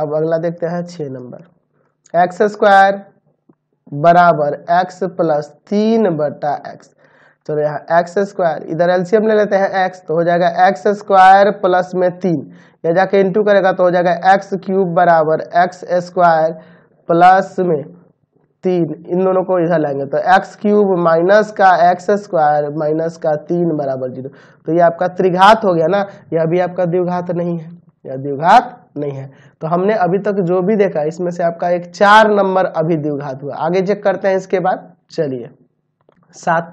अब अगला देखते हैं छ नंबर एक्स स्क्वायर बराबर एक्स प्लस तीन बटा एक्स चलो यहाँ एक्स स्क्वायर इधर एलसीएम ले लेते हैं एक्स तो हो जाएगा एक्स स्क्वायर प्लस में तीन या जाके इंटू करेगा तो हो जाएगा एक्स क्यूब बराबर एक्स स्क्वायर प्लस में तीन इन दोनों को इधर लाएंगे तो एक्स क्यूब माइनस का एक्स स्क्वायर माइनस का तीन बराबर जीरो तो ये आपका त्रिघात हो गया ना यह अभी आपका द्विघात नहीं है या द्विघात नहीं है तो हमने अभी तक जो भी देखा इसमें से आपका एक चार नंबर अभी द्विघात हुआ आगे चेक करते हैं इसके बाद चलिए सात